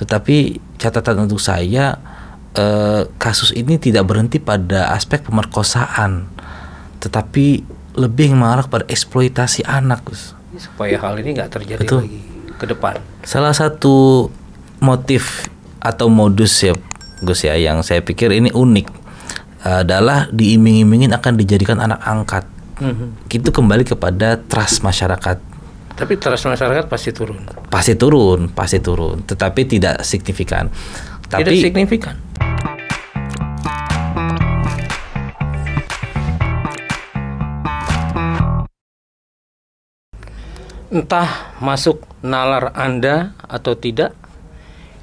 Tetapi catatan untuk saya eh, kasus ini tidak berhenti pada aspek pemerkosaan, tetapi lebih mengarah pada eksploitasi anak. Supaya hal ini nggak terjadi Betul. lagi ke depan. Salah satu motif atau modus ya Gus ya yang saya pikir ini unik adalah diiming-imingin akan dijadikan anak angkat. Mm-hmm. Itu kembali kepada trust masyarakat tapi trust masyarakat pasti turun. Pasti turun, pasti turun, tetapi tidak signifikan. Tapi, tidak signifikan. Entah masuk nalar Anda atau tidak,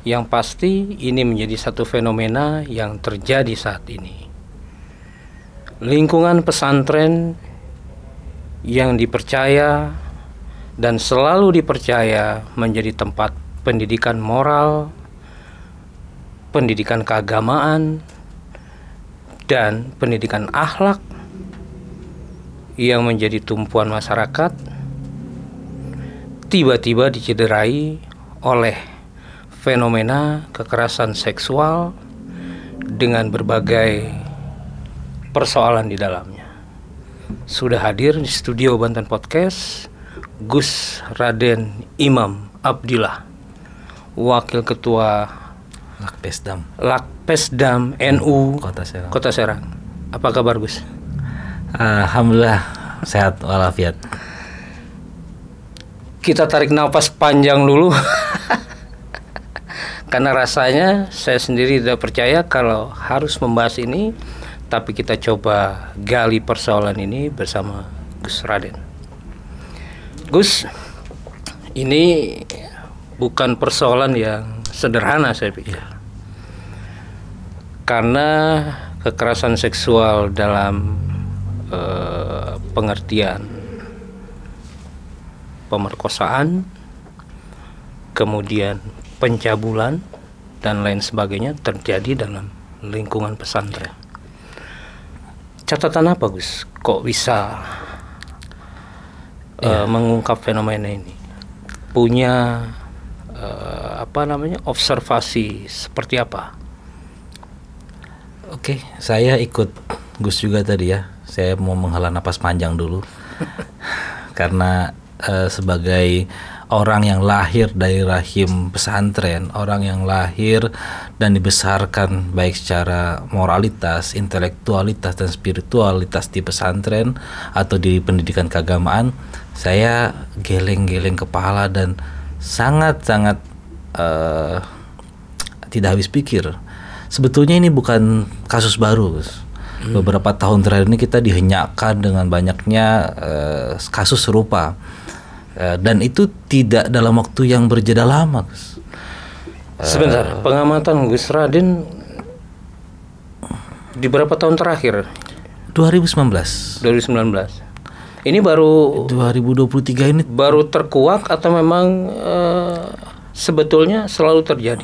yang pasti ini menjadi satu fenomena yang terjadi saat ini. Lingkungan pesantren yang dipercaya dan selalu dipercaya menjadi tempat pendidikan moral, pendidikan keagamaan, dan pendidikan akhlak yang menjadi tumpuan masyarakat tiba-tiba dicederai oleh fenomena kekerasan seksual dengan berbagai persoalan di dalamnya. Sudah hadir di studio Banten Podcast Gus Raden Imam Abdillah Wakil Ketua Lakpesdam Lakpesdam NU Kota Serang. Kota Serang Apa kabar Gus? Alhamdulillah sehat walafiat Kita tarik nafas panjang dulu Karena rasanya saya sendiri tidak percaya kalau harus membahas ini Tapi kita coba gali persoalan ini bersama Gus Raden Gus, ini bukan persoalan yang sederhana saya pikir. Karena kekerasan seksual dalam eh, pengertian pemerkosaan, kemudian pencabulan dan lain sebagainya terjadi dalam lingkungan pesantren. Catatan apa Gus? Kok bisa yeah. Iya. uh, mengungkap fenomena ini punya uh, apa namanya observasi seperti apa? Oke, okay, saya ikut Gus juga tadi ya. Saya mau menghela nafas panjang dulu karena uh, sebagai orang yang lahir dari rahim pesantren, orang yang lahir dan dibesarkan baik secara moralitas, intelektualitas dan spiritualitas di pesantren atau di pendidikan keagamaan, saya geleng-geleng kepala dan sangat-sangat uh, tidak habis pikir. Sebetulnya ini bukan kasus baru, Hmm. Beberapa tahun terakhir ini kita dihenyakkan dengan banyaknya uh, kasus serupa. Uh, dan itu tidak dalam waktu yang berjeda lama, Gus. Sebentar, pengamatan Gus Radin di beberapa tahun terakhir? 2019. 2019. Ini baru 2023 ini baru terkuak atau memang uh, sebetulnya selalu terjadi?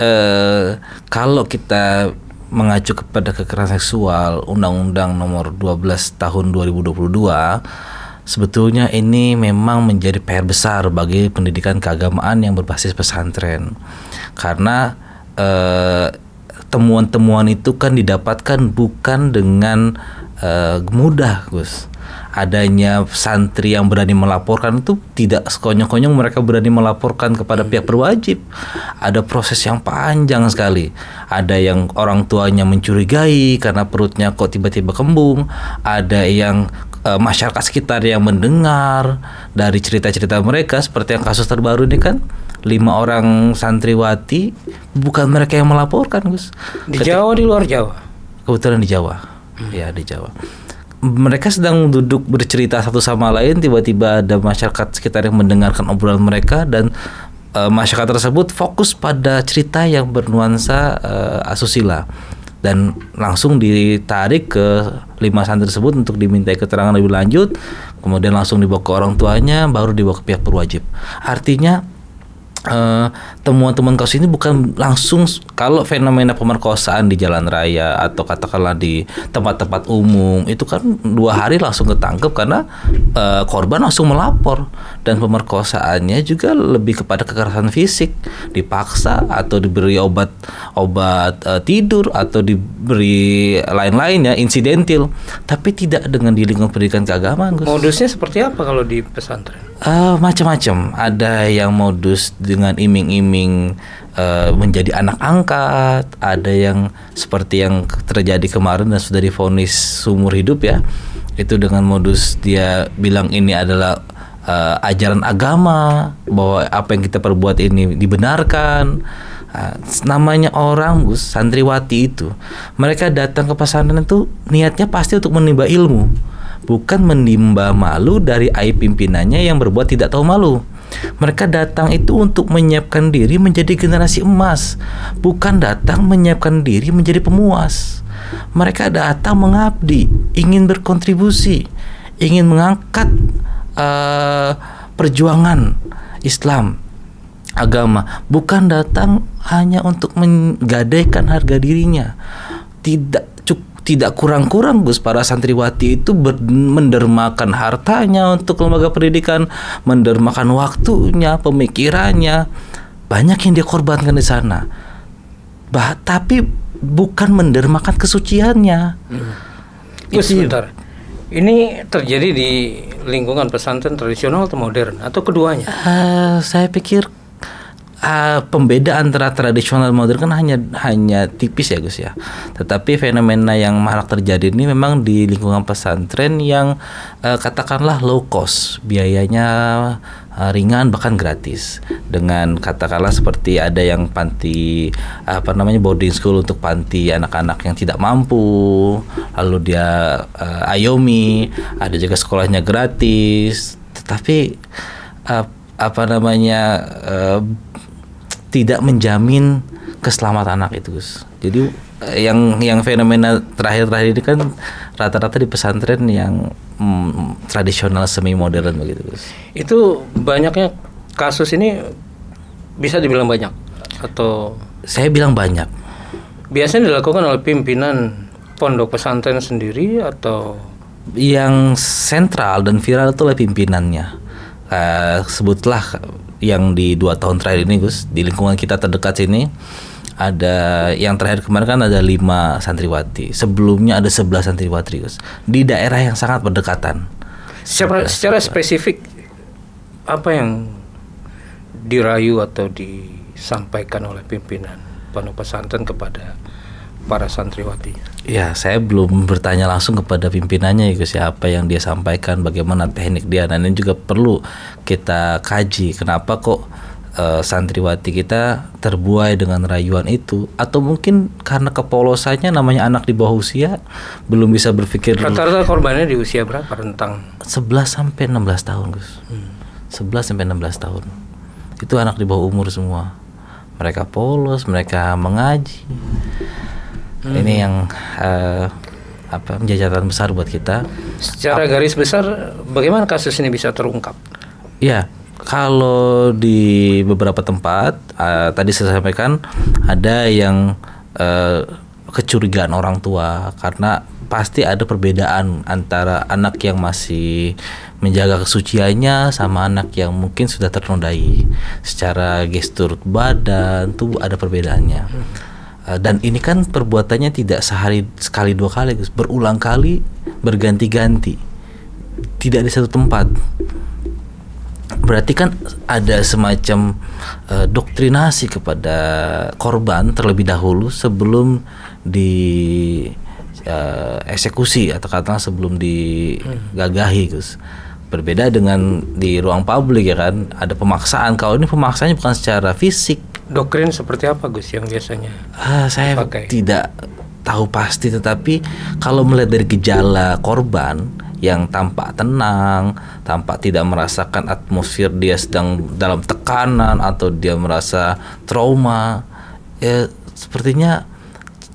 Uh, kalau kita mengacu kepada kekerasan seksual Undang-Undang Nomor 12 Tahun 2022 sebetulnya ini memang menjadi PR besar bagi pendidikan keagamaan yang berbasis pesantren karena eh, temuan-temuan itu kan didapatkan bukan dengan e, mudah Gus adanya santri yang berani melaporkan itu tidak sekonyong-konyong mereka berani melaporkan kepada pihak berwajib. Ada proses yang panjang sekali. Ada yang orang tuanya mencurigai karena perutnya kok tiba-tiba kembung, ada yang e, masyarakat sekitar yang mendengar dari cerita-cerita mereka seperti yang kasus terbaru ini kan lima orang santriwati bukan mereka yang melaporkan Gus. Di Ketika, Jawa di luar Jawa. Kebetulan di Jawa. Hmm. Ya di Jawa mereka sedang duduk bercerita satu sama lain tiba-tiba ada masyarakat sekitar yang mendengarkan obrolan mereka dan e, masyarakat tersebut fokus pada cerita yang bernuansa e, asusila dan langsung ditarik ke lima santri tersebut untuk dimintai keterangan lebih lanjut kemudian langsung dibawa ke orang tuanya baru dibawa ke pihak berwajib artinya temuan eh, temuan-temuan kasus ini bukan langsung kalau fenomena pemerkosaan di jalan raya atau katakanlah di tempat-tempat umum itu kan dua hari langsung ketangkep karena uh, korban langsung melapor dan pemerkosaannya juga lebih kepada kekerasan fisik dipaksa atau diberi obat obat uh, tidur atau diberi lain-lainnya insidentil tapi tidak dengan di lingkungan pendidikan keagamaan Gus. Modusnya seperti apa kalau di pesantren? Uh, macam-macam ada yang modus dengan iming-iming uh, menjadi anak angkat ada yang seperti yang terjadi kemarin dan sudah difonis seumur hidup ya itu dengan modus dia bilang ini adalah uh, ajaran agama bahwa apa yang kita perbuat ini dibenarkan Ah, namanya orang Gus santriwati itu mereka datang ke pesantren itu niatnya pasti untuk menimba ilmu bukan menimba malu dari aib pimpinannya yang berbuat tidak tahu malu mereka datang itu untuk menyiapkan diri menjadi generasi emas bukan datang menyiapkan diri menjadi pemuas mereka datang mengabdi ingin berkontribusi ingin mengangkat uh, perjuangan Islam agama bukan datang hanya untuk menggadaikan harga dirinya tidak cukup tidak kurang-kurang Gus para santriwati itu mendermakan hartanya untuk lembaga pendidikan, mendermakan waktunya, pemikirannya. Banyak yang dia korbankan di sana. Bah, tapi bukan mendermakan kesuciannya. Hmm. Gus Ini terjadi di lingkungan pesantren tradisional atau modern atau keduanya? Uh, saya pikir uh, pembeda antara tradisional modern kan hanya hanya tipis ya Gus ya. Tetapi fenomena yang marak terjadi ini memang di lingkungan pesantren yang uh, katakanlah low cost, biayanya uh, ringan bahkan gratis. Dengan katakanlah seperti ada yang panti apa namanya boarding school untuk panti anak-anak yang tidak mampu, lalu dia uh, ayomi, ada juga sekolahnya gratis. Tetapi uh, apa namanya uh, tidak menjamin keselamatan anak itu Gus. Jadi eh, yang yang fenomena terakhir-terakhir ini kan rata-rata di pesantren yang mm, tradisional semi modern begitu Gus. Itu banyaknya kasus ini bisa dibilang banyak atau saya bilang banyak. Biasanya dilakukan oleh pimpinan pondok pesantren sendiri atau yang sentral dan viral itu oleh pimpinannya. Uh, sebutlah yang di dua tahun terakhir ini Gus di lingkungan kita terdekat sini ada yang terakhir kemarin kan ada lima santriwati sebelumnya ada sebelas santriwati Gus di daerah yang sangat berdekatan secara, secara spesifik apa yang dirayu atau disampaikan oleh pimpinan pondok pesantren kepada para santriwati? Ya, saya belum bertanya langsung kepada pimpinannya ya Gus ya yang dia sampaikan, bagaimana teknik dia. Dan ini juga perlu kita kaji kenapa kok uh, santriwati kita terbuai dengan rayuan itu atau mungkin karena kepolosannya namanya anak di bawah usia belum bisa berpikir rata-rata korbannya di usia berapa rentang 11 sampai 16 tahun Gus. Hmm. 11 sampai 16 tahun. Itu anak di bawah umur semua. Mereka polos, mereka mengaji. Hmm Hmm. Ini yang uh, apa menjajatan besar buat kita. Secara Ap garis besar, bagaimana kasus ini bisa terungkap? Ya, kalau di beberapa tempat uh, tadi saya sampaikan ada yang uh, kecurigaan orang tua karena pasti ada perbedaan antara anak yang masih menjaga kesuciannya sama anak yang mungkin sudah ternodai secara gestur badan tuh ada perbedaannya. Hmm. Eh, dan ini kan perbuatannya tidak sehari sekali dua kali berulang kali berganti-ganti tidak di satu tempat berarti kan ada semacam uh, doktrinasi kepada korban terlebih dahulu sebelum di uh, eksekusi atau katakanlah sebelum digagahi Gus berbeda dengan di ruang publik ya kan ada pemaksaan kalau ini pemaksaannya bukan secara fisik doktrin seperti apa Gus yang biasanya? Uh, saya dipakai? tidak tahu pasti tetapi kalau melihat dari gejala korban yang tampak tenang, tampak tidak merasakan atmosfer dia sedang dalam tekanan atau dia merasa trauma, ya sepertinya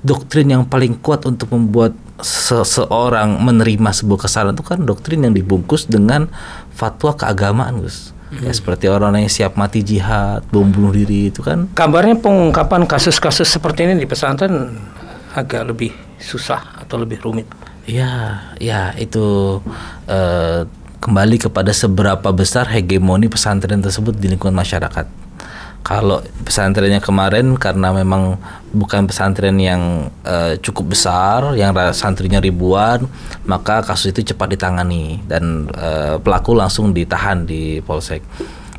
doktrin yang paling kuat untuk membuat seseorang menerima sebuah kesalahan itu kan doktrin yang dibungkus dengan fatwa keagamaan, Gus. Hmm. Ya, seperti orang yang siap mati jihad, bom bunuh diri itu kan. Kabarnya pengungkapan kasus-kasus seperti ini di pesantren agak lebih susah atau lebih rumit. Iya, ya itu uh, kembali kepada seberapa besar hegemoni pesantren tersebut di lingkungan masyarakat. Kalau pesantrennya kemarin karena memang bukan pesantren yang uh, cukup besar, yang santrinya ribuan, maka kasus itu cepat ditangani dan uh, pelaku langsung ditahan di polsek.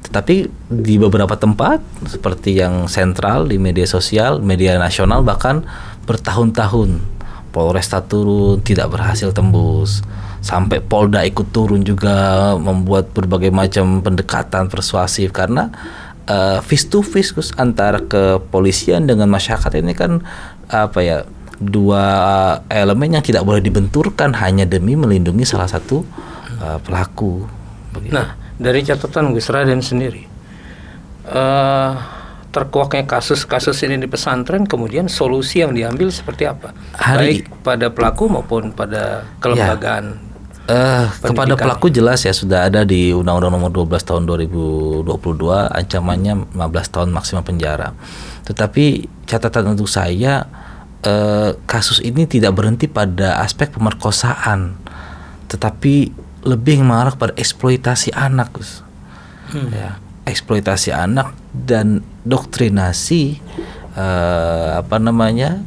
Tetapi di beberapa tempat seperti yang sentral di media sosial, media nasional bahkan bertahun-tahun Polresta turun tidak berhasil tembus sampai Polda ikut turun juga membuat berbagai macam pendekatan persuasif karena uh, eh, face to face Gus antara kepolisian dengan masyarakat ini kan apa ya dua elemen yang tidak boleh dibenturkan hanya demi melindungi salah satu uh, pelaku. Begitu. Nah dari catatan Gus Raden sendiri uh, terkuaknya kasus-kasus ini di pesantren kemudian solusi yang diambil seperti apa Hari, baik pada pelaku maupun pada ya. kelembagaan Uh, kepada pelaku jelas ya sudah ada di Undang-Undang Nomor 12 Tahun 2022 ancamannya 15 tahun maksimal penjara. Tetapi catatan untuk saya uh, kasus ini tidak berhenti pada aspek pemerkosaan, tetapi lebih mengarah pada eksploitasi anak, hmm. ya eksploitasi anak dan doktrinasi uh, apa namanya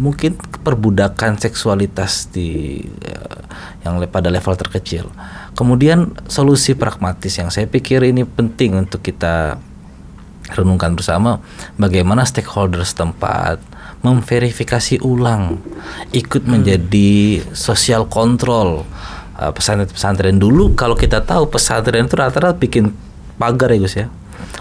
mungkin perbudakan seksualitas di uh, yang pada level terkecil. Kemudian solusi pragmatis yang saya pikir ini penting untuk kita renungkan bersama bagaimana stakeholder setempat memverifikasi ulang ikut hmm. menjadi sosial kontrol eh, pesantren-pesantren dulu kalau kita tahu pesantren itu rata-rata bikin pagar ya Gus ya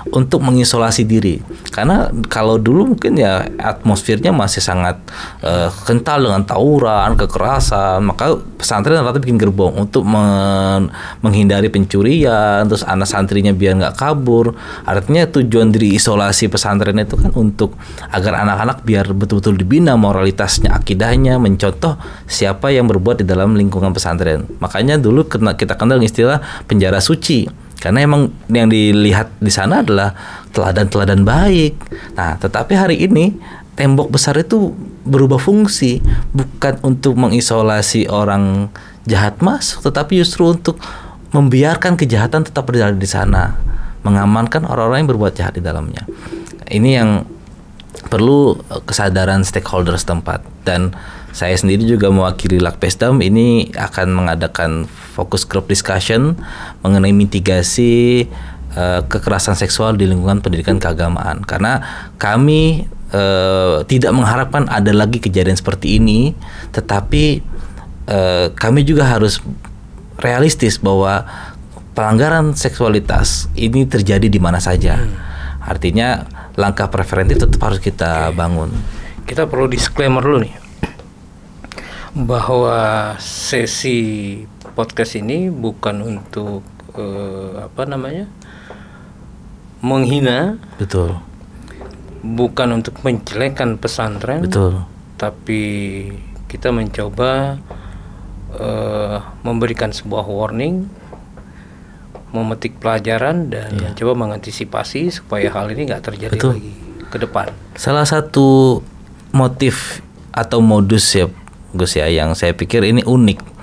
untuk mengisolasi diri karena kalau dulu mungkin ya atmosfernya masih sangat uh, kental dengan tawuran kekerasan maka pesantren rata bikin gerbong untuk men menghindari pencurian terus anak santrinya biar nggak kabur artinya tujuan diri isolasi pesantren itu kan untuk agar anak-anak biar betul-betul dibina moralitasnya akidahnya mencontoh siapa yang berbuat di dalam lingkungan pesantren makanya dulu kita kenal istilah penjara suci karena emang yang dilihat di sana adalah teladan-teladan baik. Nah, tetapi hari ini tembok besar itu berubah fungsi bukan untuk mengisolasi orang jahat masuk, tetapi justru untuk membiarkan kejahatan tetap berjalan di sana, mengamankan orang-orang yang berbuat jahat di dalamnya. Ini yang perlu eh, kesadaran stakeholder setempat dan saya sendiri juga mewakili Lakpesdam ini akan mengadakan fokus group discussion mengenai mitigasi uh, kekerasan seksual di lingkungan pendidikan keagamaan karena kami uh, tidak mengharapkan ada lagi kejadian seperti ini tetapi uh, kami juga harus realistis bahwa pelanggaran seksualitas ini terjadi di mana saja hmm. artinya langkah preventif tetap harus kita bangun kita perlu disclaimer dulu nih bahwa sesi podcast ini bukan untuk uh, apa namanya menghina. Betul. Bukan untuk mencelekan pesantren. Betul. Tapi kita mencoba uh, memberikan sebuah warning, memetik pelajaran dan yeah. mencoba mengantisipasi supaya hal ini nggak terjadi Betul. lagi ke depan. Salah satu motif atau modus ya Gus ya yang saya pikir ini unik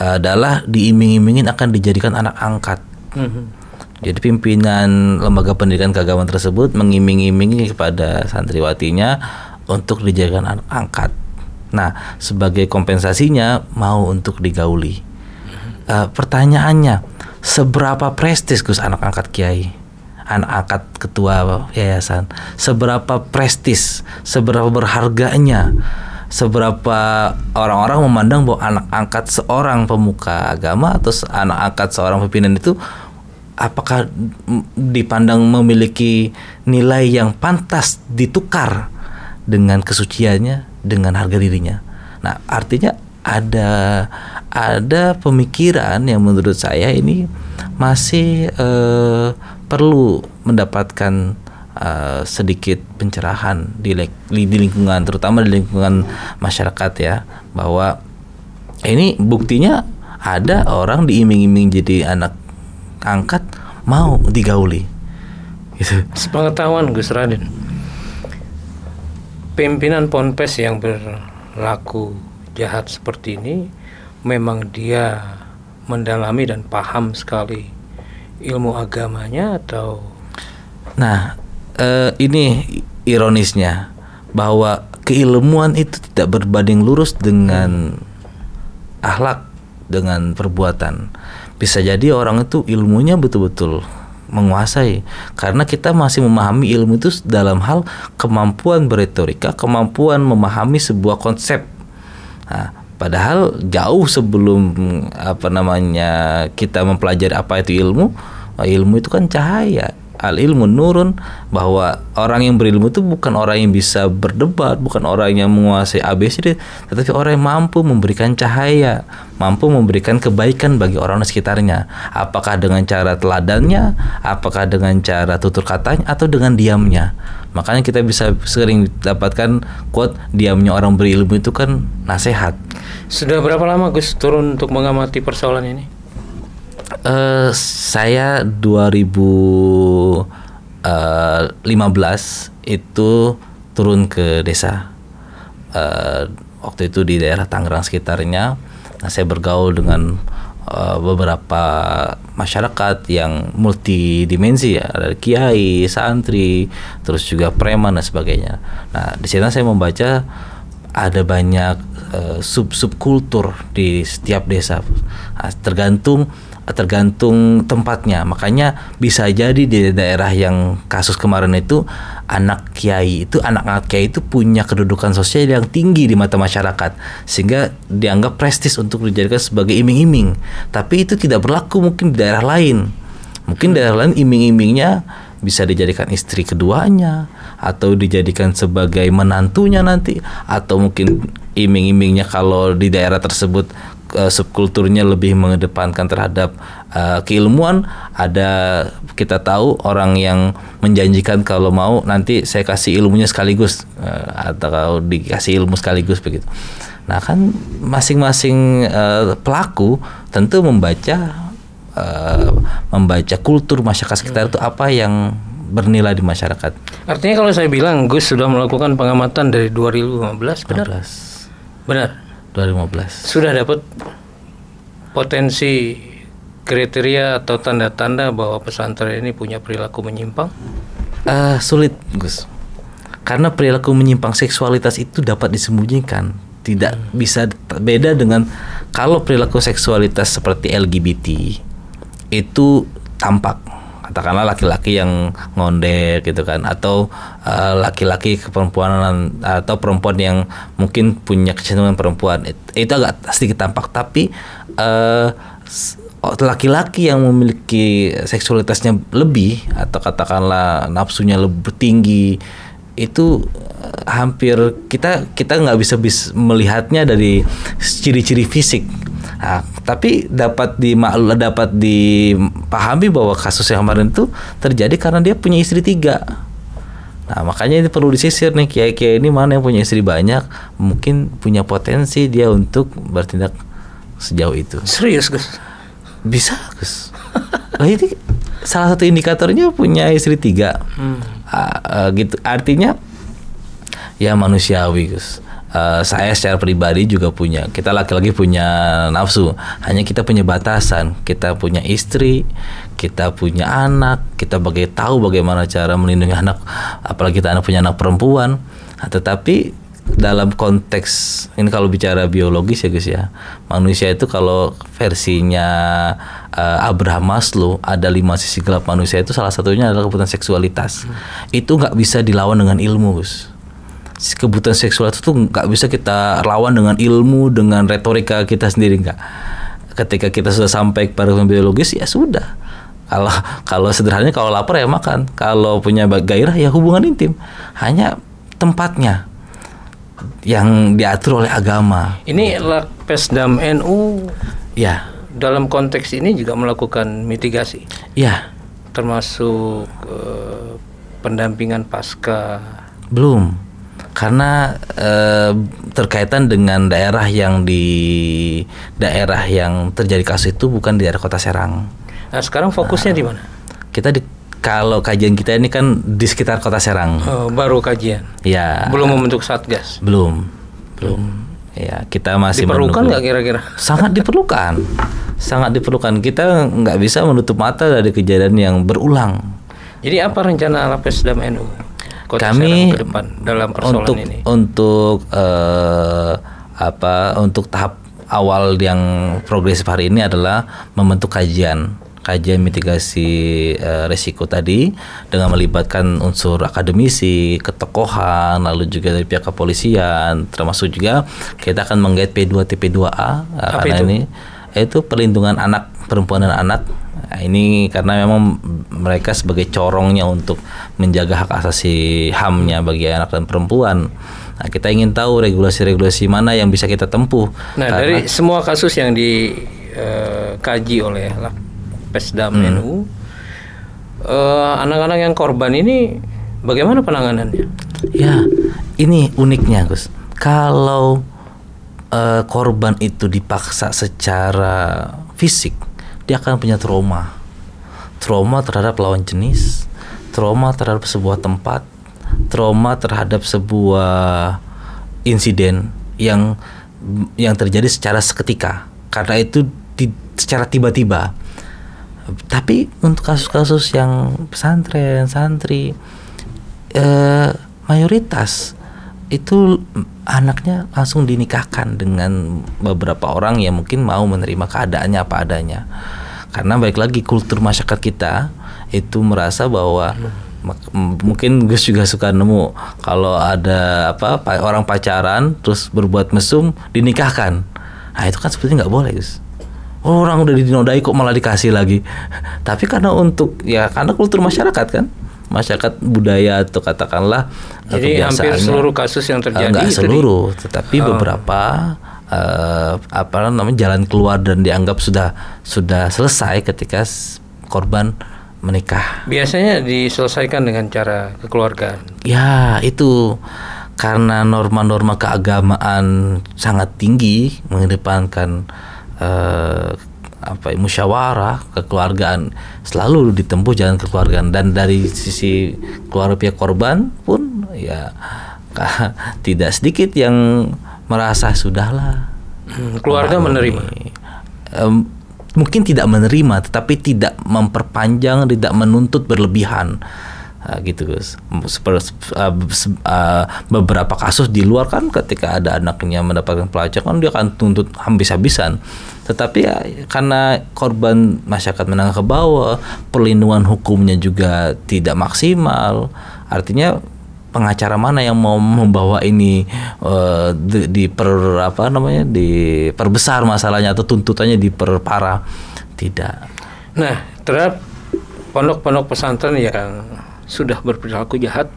adalah diiming-imingin akan dijadikan anak angkat. Mm-hmm. Jadi pimpinan lembaga pendidikan keagamaan tersebut mengiming-imingi kepada santriwatinya untuk dijadikan anak angkat. Nah, sebagai kompensasinya mau untuk digauli. Uh, pertanyaannya, seberapa prestis Gus anak angkat kiai? Anak angkat ketua yayasan. Seberapa prestis, seberapa berharganya? seberapa orang-orang memandang bahwa anak angkat seorang pemuka agama atau anak angkat seorang pimpinan itu apakah dipandang memiliki nilai yang pantas ditukar dengan kesuciannya, dengan harga dirinya. Nah, artinya ada ada pemikiran yang menurut saya ini masih eh, perlu mendapatkan uh, sedikit pencerahan di, di lingkungan terutama di lingkungan masyarakat ya bahwa ini buktinya ada orang diiming-iming jadi anak angkat mau digauli gitu. Sepengetahuan Gus Raden pimpinan Ponpes yang berlaku jahat seperti ini memang dia mendalami dan paham sekali ilmu agamanya atau Nah, uh, ini ironisnya bahwa keilmuan itu tidak berbanding lurus dengan akhlak dengan perbuatan. Bisa jadi orang itu ilmunya betul-betul menguasai karena kita masih memahami ilmu itu dalam hal kemampuan beretorika, kemampuan memahami sebuah konsep. Nah, padahal jauh sebelum apa namanya kita mempelajari apa itu ilmu, eh, ilmu itu kan cahaya al ilmu nurun bahwa orang yang berilmu itu bukan orang yang bisa berdebat, bukan orang yang menguasai ABCD, tetapi orang yang mampu memberikan cahaya, mampu memberikan kebaikan bagi orang di sekitarnya. Apakah dengan cara teladannya, apakah dengan cara tutur katanya atau dengan diamnya. Makanya kita bisa sering dapatkan quote diamnya orang berilmu itu kan nasihat. Sudah berapa lama Gus turun untuk mengamati persoalan ini? Eh, saya 2015 eh, itu turun ke desa. Uh, waktu itu di daerah Tangerang sekitarnya. Nah, saya bergaul dengan uh, beberapa masyarakat yang multidimensi ya, ada kiai, santri, terus juga preman dan sebagainya. Nah, di sana saya membaca ada banyak uh, sub-subkultur di setiap desa. Nah, tergantung tergantung tempatnya. Makanya bisa jadi di daerah yang kasus kemarin itu anak kiai itu anak-anak kiai itu punya kedudukan sosial yang tinggi di mata masyarakat sehingga dianggap prestis untuk dijadikan sebagai iming-iming. Tapi itu tidak berlaku mungkin di daerah lain. Mungkin daerah lain iming-imingnya bisa dijadikan istri keduanya atau dijadikan sebagai menantunya nanti atau mungkin iming-imingnya kalau di daerah tersebut uh, subkulturnya lebih mengedepankan terhadap uh, keilmuan ada kita tahu orang yang menjanjikan kalau mau nanti saya kasih ilmunya sekaligus uh, atau dikasih ilmu sekaligus begitu nah kan masing-masing uh, pelaku tentu membaca uh, membaca kultur masyarakat sekitar itu apa yang bernilai di masyarakat. Artinya kalau saya bilang Gus sudah melakukan pengamatan dari 2015, benar? 15. Benar. 2015. Sudah dapat potensi kriteria atau tanda-tanda bahwa pesantren ini punya perilaku menyimpang? Uh, sulit, Gus. Karena perilaku menyimpang seksualitas itu dapat disembunyikan, tidak hmm. bisa beda dengan kalau perilaku seksualitas seperti LGBT itu tampak katakanlah laki-laki yang ngondek gitu kan atau eh, laki-laki uh, keperempuanan atau perempuan yang mungkin punya kecenderungan perempuan itu, itu agak sedikit tampak tapi laki eh, laki-laki yang memiliki seksualitasnya lebih atau katakanlah nafsunya lebih tinggi itu eh, hampir kita kita nggak bisa bis, melihatnya dari ciri-ciri fisik. Nah, tapi dapat di dapat dipahami bahwa kasus yang kemarin itu terjadi karena dia punya istri tiga. Nah, makanya ini perlu disisir nih kiai-kiai ini mana yang punya istri banyak, mungkin punya potensi dia untuk bertindak sejauh itu. Serius, Gus? Bisa, Gus. nah, ini salah satu indikatornya punya istri tiga. Hmm uh, gitu artinya ya manusiawi Gus Uh, saya secara pribadi juga punya. Kita laki-laki punya nafsu, hanya kita punya batasan. Kita punya istri, kita punya anak, kita bagai tahu bagaimana cara melindungi anak, apalagi kita anak punya anak perempuan. Nah, tetapi dalam konteks ini kalau bicara biologis ya guys ya manusia itu kalau versinya uh, Abraham Maslow ada lima sisi gelap manusia itu salah satunya adalah kebutuhan seksualitas hmm. itu nggak bisa dilawan dengan ilmu guys kebutuhan seksual itu tuh nggak bisa kita lawan dengan ilmu dengan retorika kita sendiri nggak ketika kita sudah sampai pada biologis ya sudah kalau kalau sederhananya kalau lapar ya makan kalau punya gairah ya hubungan intim hanya tempatnya yang diatur oleh agama. Ini gitu. Lakpesdam NU ya dalam konteks ini juga melakukan mitigasi. Ya, termasuk eh, pendampingan pasca. Belum. Karena eh, terkaitan dengan daerah yang di daerah yang terjadi kasus itu bukan di daerah Kota Serang. Nah, sekarang fokusnya nah, di mana? Kita di kalau kajian kita ini kan di sekitar kota Serang. Oh, baru kajian. Ya. Belum membentuk satgas. Belum. Belum. Ya, kita masih diperlukan nggak kira-kira? Sangat diperlukan. Sangat diperlukan. Kita nggak bisa menutup mata dari kejadian yang berulang. Jadi apa rencana Lapes Dam NU? Kota Kami Serang ke depan dalam persoalan untuk, ini. Untuk uh, apa? Untuk tahap awal yang progresif hari ini adalah membentuk kajian kajian mitigasi uh, eh, risiko tadi dengan melibatkan unsur akademisi, ketokohan, lalu juga dari pihak kepolisian, termasuk juga kita akan menggait P2 TP2A eh, karena itu? ini itu perlindungan anak perempuan dan anak nah, ini karena memang mereka sebagai corongnya untuk menjaga hak asasi hamnya bagi anak dan perempuan. Nah, kita ingin tahu regulasi-regulasi mana yang bisa kita tempuh. Nah, karena, dari semua kasus yang dikaji eh, oleh Pesdam hmm. NU. anak eh, anak-anak yang korban ini bagaimana penanganannya? Ya, ini uniknya Gus. Kalau uh, korban itu dipaksa secara fisik, dia akan punya trauma. Trauma terhadap lawan jenis, trauma terhadap sebuah tempat, trauma terhadap sebuah insiden yang yang terjadi secara seketika. Karena itu di, secara tiba-tiba tapi untuk kasus-kasus yang pesantren santri eh, mayoritas itu anaknya langsung dinikahkan dengan beberapa orang yang mungkin mau menerima keadaannya apa adanya karena baik lagi kultur masyarakat kita itu merasa bahwa mungkin Gus juga suka nemu kalau ada apa orang pacaran terus berbuat mesum dinikahkan nah itu kan sebetulnya nggak boleh Gus orang udah dinodai kok malah dikasih lagi tapi karena untuk ya karena kultur masyarakat kan masyarakat budaya atau katakanlah eh, jadi hampir seluruh kasus yang terjadi enggak seluruh di... tetapi oh. beberapa uh, apa namanya jalan keluar dan dianggap sudah sudah selesai ketika korban menikah biasanya diselesaikan dengan cara kekeluargaan ya itu karena norma-norma keagamaan sangat tinggi mengedepankan uh, apa ya, musyawarah kekeluargaan selalu ditempuh jalan kekeluargaan dan dari sisi keluarga pihak korban pun ya tidak sedikit yang merasa sudahlah hmm, keluarga menerima um, mungkin tidak menerima tetapi tidak memperpanjang tidak menuntut berlebihan uh, gitu Gus. Uh, uh, beberapa kasus di luar kan ketika ada anaknya mendapatkan pelajaran dia akan tuntut habis-habisan. Tetapi ya, karena korban masyarakat menengah ke bawah, perlindungan hukumnya juga tidak maksimal. Artinya pengacara mana yang mau membawa ini uh, di, per apa namanya di perbesar masalahnya atau tuntutannya diperparah tidak. Nah terhadap pondok-pondok pesantren yang sudah berperilaku jahat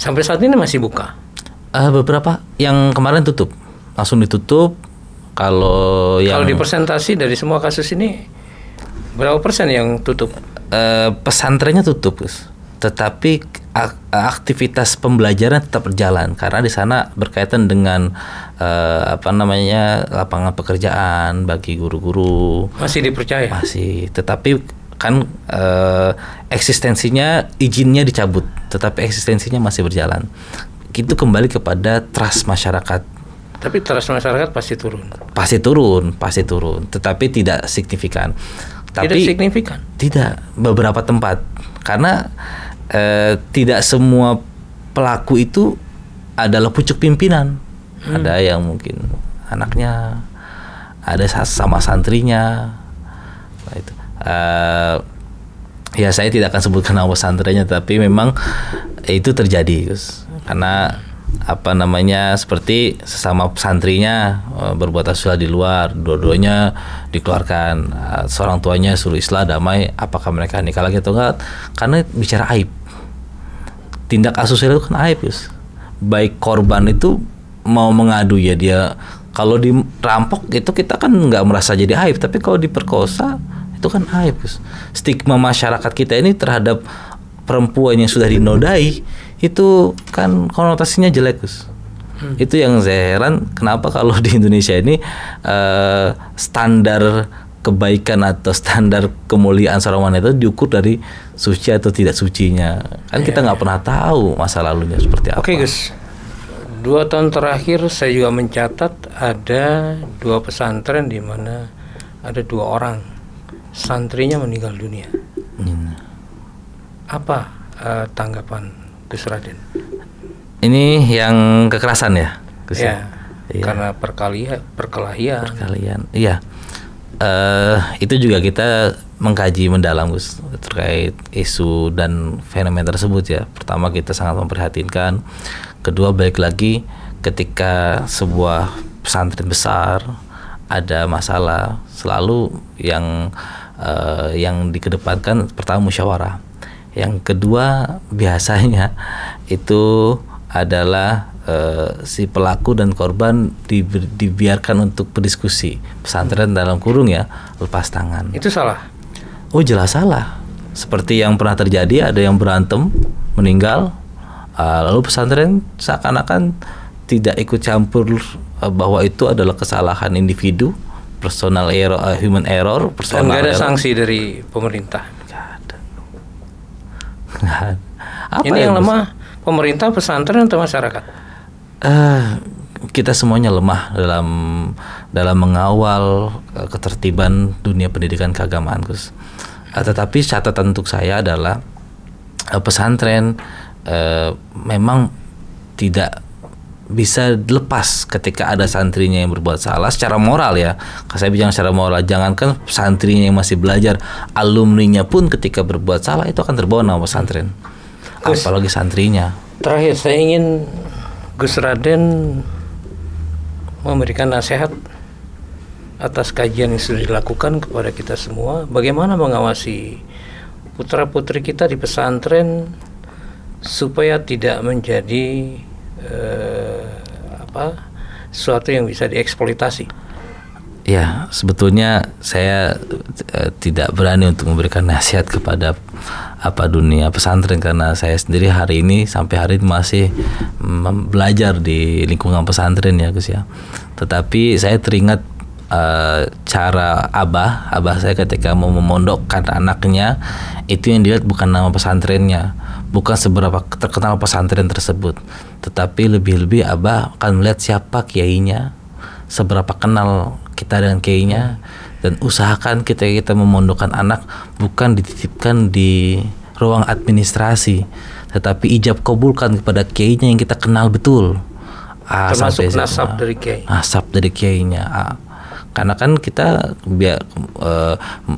sampai saat ini masih buka. Uh, beberapa yang kemarin tutup langsung ditutup kalau yang kalau di presentasi dari semua kasus ini berapa persen yang tutup? Uh, pesantrennya tutup, Gus. Tetapi aktivitas pembelajaran tetap berjalan karena di sana berkaitan dengan eh, apa namanya lapangan pekerjaan bagi guru-guru masih dipercaya masih tetapi kan eh, eksistensinya izinnya dicabut tetapi eksistensinya masih berjalan itu kembali kepada trust masyarakat tapi trust masyarakat pasti turun. Pasti turun, pasti turun, tetapi tidak signifikan. Tapi tidak signifikan. Tidak beberapa tempat karena eh, tidak semua pelaku itu adalah pucuk pimpinan. Hmm. Ada yang mungkin anaknya, ada sama santrinya. Nah, itu. Uh, ya saya tidak akan sebutkan nama santrinya tapi memang itu terjadi Karena apa namanya seperti sesama santrinya eh, berbuat asal di luar dua-duanya dikeluarkan nah, seorang tuanya suruh islah damai apakah mereka nikah lagi atau enggak karena bicara aib tindak asusila itu kan aib Yus. baik korban itu mau mengadu ya dia kalau dirampok itu kita kan nggak merasa jadi aib tapi kalau diperkosa itu kan aib Yus. stigma masyarakat kita ini terhadap perempuan yang sudah dinodai itu kan konotasinya jelek Gus. Hmm. Itu yang saya heran kenapa kalau di Indonesia ini uh, standar kebaikan atau standar kemuliaan seorang wanita itu diukur dari suci atau tidak sucinya. Kan yeah. kita iya. nggak pernah tahu masa lalunya seperti apa. Oke, Gus. Dua tahun terakhir saya juga mencatat ada dua pesantren di mana ada dua orang santrinya meninggal dunia. Hmm. Apa uh, tanggapan Gus Raden. Ini yang kekerasan ya? Gus ya, ya. Karena perkalian, perkelahian. Perkalian. iya. Uh, itu juga kita mengkaji mendalam Gus terkait isu dan fenomena tersebut ya. Pertama kita sangat memprihatinkan. Kedua baik lagi ketika sebuah pesantren besar ada masalah selalu yang uh, yang dikedepankan pertama musyawarah yang kedua biasanya itu adalah uh, si pelaku dan korban dibiarkan untuk berdiskusi pesantren hmm. dalam kurung ya lepas tangan itu salah oh jelas salah seperti yang pernah terjadi ada yang berantem meninggal uh, lalu pesantren seakan-akan tidak ikut campur uh, bahwa itu adalah kesalahan individu personal error uh, human error personal Dan ada error. sanksi dari pemerintah ada apa ini yang, lemah lemah pemerintah pesantren atau masyarakat? Uh, kita semuanya lemah dalam dalam mengawal uh, ketertiban dunia pendidikan keagamaan, Gus. Uh, tetapi catatan untuk saya adalah uh, pesantren uh, memang tidak bisa lepas ketika ada santrinya yang berbuat salah secara moral ya. Saya bilang secara moral, jangankan santrinya yang masih belajar, alumninya pun ketika berbuat salah itu akan terbawa nama pesantren. Gus, apalagi santrinya. Terakhir saya ingin Gus Raden memberikan nasihat atas kajian yang sudah dilakukan kepada kita semua bagaimana mengawasi putra-putri kita di pesantren supaya tidak menjadi eh, apa suatu yang bisa dieksploitasi. Ya, sebetulnya saya e, tidak berani untuk memberikan nasihat kepada apa dunia pesantren karena saya sendiri hari ini sampai hari ini masih belajar di lingkungan pesantren ya Gus ya. Tetapi saya teringat e, cara abah, abah saya ketika mau memondokkan anaknya itu yang dilihat bukan nama pesantrennya, bukan seberapa terkenal pesantren tersebut, tetapi lebih-lebih abah akan melihat siapa kiainya, seberapa kenal kita dengan ki dan usahakan kita kita memondokkan anak bukan dititipkan di ruang administrasi tetapi ijab kabulkan kepada kiainya yang kita kenal betul A termasuk nasab dari kiai nasab dari kiainya A. karena kan kita biar uh,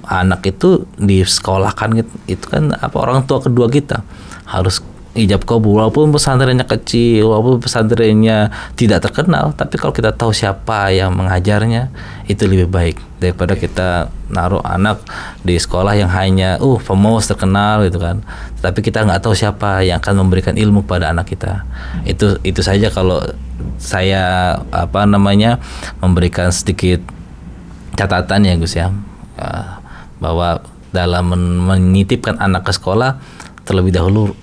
anak itu di disekolahkan gitu, itu kan apa orang tua kedua kita harus ijab kabul walaupun pesantrennya kecil walaupun pesantrennya tidak terkenal tapi kalau kita tahu siapa yang mengajarnya itu lebih baik daripada kita naruh anak di sekolah yang hanya uh famous terkenal gitu kan tapi kita nggak tahu siapa yang akan memberikan ilmu pada anak kita itu itu saja kalau saya apa namanya memberikan sedikit catatan ya Gus ya bahwa dalam menitipkan anak ke sekolah terlebih dahulu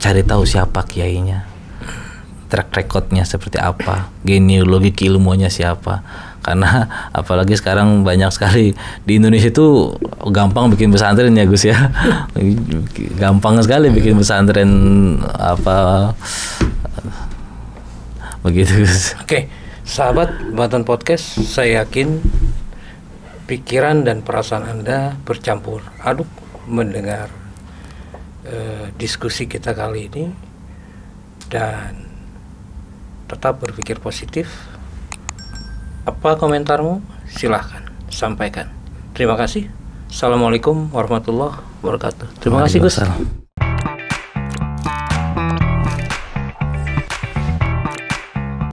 cari tahu siapa kiainya track recordnya seperti apa genealogi ilmunya siapa karena apalagi sekarang banyak sekali di Indonesia itu gampang bikin pesantren ya Gus ya gampang sekali bikin pesantren apa begitu Gus oke okay. sahabat Batan Podcast saya yakin pikiran dan perasaan Anda bercampur aduk mendengar Eh, diskusi kita kali ini dan tetap berpikir positif. Apa komentarmu? Silahkan sampaikan. Terima kasih. Assalamualaikum warahmatullahi wabarakatuh. Terima kasih Gus.